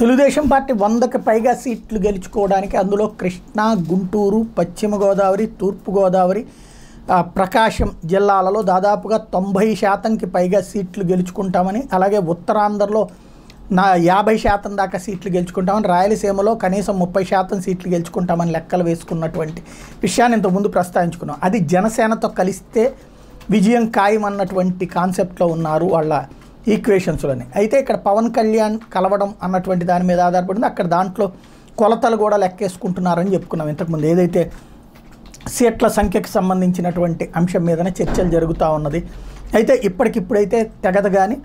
Telugu Desam party వందకి పైగా సీట్లు గెలుచుకోవడానికి అందులో కృష్ణా గుంటూరు పశ్చిమ గోదావరి తూర్పు గోదావరి ప్రకాశం జిల్లాలలో దాదాపుగా తొంభై శాతంకి పైగా సీట్లు గెలుచుకుంటామని అలాగే ఉత్తరాంధ్రలో నా యాభై శాతం దాకా సీట్లు గెలుచుకుంటామని రాయలసీమలో కనీసం ముప్పై శాతం సీట్లు గెలుచుకుంటామని లెక్కలు వేసుకున్నటువంటి విషయాన్ని ఇంతకుముందు ప్రస్తావించుకున్నాం అది జనసేనతో కలిస్తే విజయం ఖాయం అన్నటువంటి కాన్సెప్ట్లో ఉన్నారు వాళ్ళ ఈక్వేషన్స్లోని అయితే ఇక్కడ పవన్ కళ్యాణ్ కలవడం అన్నటువంటి దాని మీద ఆధారపడింది అక్కడ దాంట్లో కొలతలు కూడా లెక్కేసుకుంటున్నారని చెప్పుకున్నాం ఇంతకుముందు ఏదైతే సీట్ల సంఖ్యకు సంబంధించినటువంటి అంశం మీదనే చర్చలు జరుగుతూ ఉన్నది అయితే ఇప్పటికిప్పుడైతే తెగదు కానీ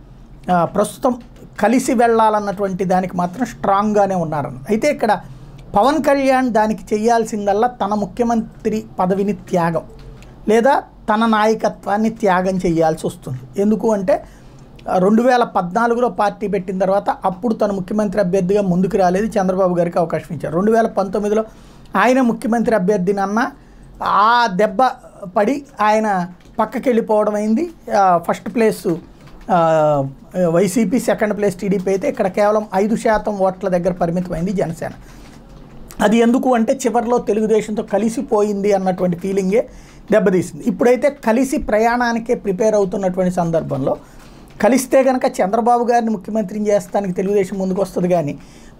ప్రస్తుతం కలిసి వెళ్ళాలన్నటువంటి దానికి మాత్రం స్ట్రాంగ్గానే ఉన్నారని అయితే ఇక్కడ పవన్ కళ్యాణ్ దానికి చేయాల్సిందల్లా తన ముఖ్యమంత్రి పదవిని త్యాగం లేదా తన నాయకత్వాన్ని త్యాగం చేయాల్సి వస్తుంది ఎందుకు అంటే రెండు వేల పద్నాలుగులో పార్టీ పెట్టిన తర్వాత అప్పుడు తను ముఖ్యమంత్రి అభ్యర్థిగా ముందుకు రాలేదు చంద్రబాబు గారికి అవకాశం ఇచ్చారు రెండు వేల పంతొమ్మిదిలో ఆయన ముఖ్యమంత్రి అభ్యర్థిని అన్న ఆ దెబ్బ పడి ఆయన పక్కకి వెళ్ళిపోవడం అయింది first place YCP second place TDP అయితే ఇక్కడ కేవలం ఐదు శాతం ఓట్ల దగ్గర పరిమితమైంది జనసేన అది ఎందుకు అంటే చివరిలో తెలుగుదేశంతో కలిసిపోయింది అన్నటువంటి ఫీలింగే దెబ్బతీసింది ఇప్పుడైతే కలిసి ప్రయాణానికే ప్రిపేర్ అవుతున్నటువంటి సందర్భంలో కలిస్తే కనుక చంద్రబాబు గారిని ముఖ్యమంత్రిని చేస్తానికి తెలుగుదేశం ముందుకు వస్తుంది కానీ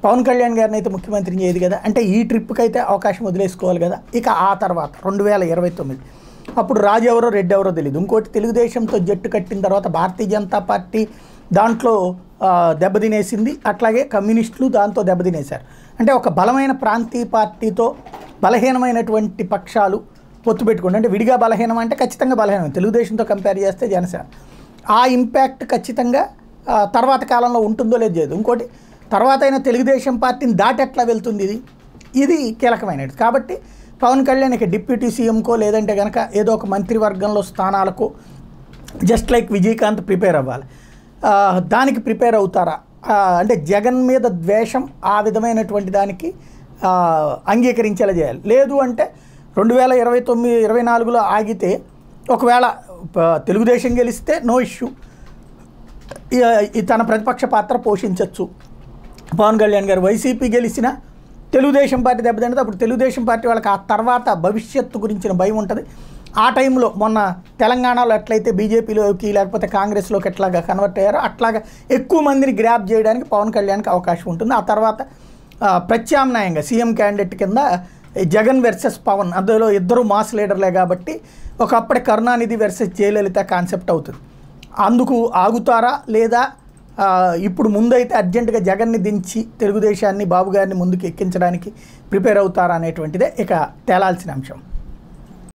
పవన్ కళ్యాణ్ గారిని అయితే ముఖ్యమంత్రిని చేయదు కదా అంటే ఈ ట్రిప్కి అయితే అవకాశం వదిలేసుకోవాలి కదా ఇక ఆ తర్వాత రెండు వేల ఇరవై తొమ్మిది అప్పుడు రాజు ఎవరో రెడ్డి ఎవరో తెలియదు ఇంకోటి తెలుగుదేశంతో జట్టు కట్టిన తర్వాత భారతీయ జనతా పార్టీ దాంట్లో దెబ్బతినేసింది అట్లాగే కమ్యూనిస్టులు దాంతో దెబ్బతినేశారు అంటే ఒక బలమైన ప్రాంతీయ పార్టీతో బలహీనమైనటువంటి పక్షాలు పొత్తు పెట్టుకోండి అంటే విడిగా బలహీనం అంటే ఖచ్చితంగా బలహీనం తెలుగుదేశంతో కంపేర్ చేస్తే జనసేన ఆ ఇంపాక్ట్ ఖచ్చితంగా తర్వాత కాలంలో ఉంటుందో లేదు లేదు ఇంకోటి తర్వాత అయినా తెలుగుదేశం పార్టీని దాటి ఎట్లా వెళ్తుంది ఇది ఇది కీలకమైనది కాబట్టి పవన్ కళ్యాణ్కి డిప్యూటీ సీఎంకో లేదంటే కనుక ఏదో ఒక మంత్రివర్గంలో స్థానాలకు జస్ట్ లైక్ విజయకాంత్ ప్రిపేర్ అవ్వాలి దానికి ప్రిపేర్ అవుతారా అంటే జగన్ మీద ద్వేషం ఆ విధమైనటువంటి దానికి అంగీకరించేలా చేయాలి లేదు అంటే రెండు వేల ఇరవై తొమ్మిది ఇరవై నాలుగులో ఆగితే ఒకవేళ తెలుగుదేశం గెలిస్తే నో ఇష్యూ తన ప్రతిపక్ష పాత్ర పోషించవచ్చు పవన్ కళ్యాణ్ గారు వైసీపీ గెలిచిన తెలుగుదేశం పార్టీ దెబ్బతింటే అప్పుడు తెలుగుదేశం పార్టీ వాళ్ళకి ఆ తర్వాత భవిష్యత్తు గురించిన భయం ఉంటుంది ఆ టైంలో మొన్న తెలంగాణలో ఎట్లయితే బీజేపీలోకి లేకపోతే కాంగ్రెస్లోకి ఎట్లాగా కన్వర్ట్ అయ్యారో అట్లాగా ఎక్కువ మందిని గ్రాప్ చేయడానికి పవన్ కళ్యాణ్కి అవకాశం ఉంటుంది ఆ తర్వాత ప్రత్యామ్నాయంగా సీఎం క్యాండిడేట్ కింద జగన్ వెర్సెస్ పవన్ అందులో ఇద్దరు మాస్ లీడర్లే కాబట్టి ఒకప్పటి కరుణానిధి వెర్సెస్ జయలలిత కాన్సెప్ట్ అవుతుంది అందుకు ఆగుతారా లేదా ఇప్పుడు ముందైతే అర్జెంటుగా జగన్ని దించి తెలుగుదేశాన్ని బాబు గారిని ముందుకు ఎక్కించడానికి ప్రిపేర్ అవుతారా అనేటువంటిదే ఇక తేలాల్సిన అంశం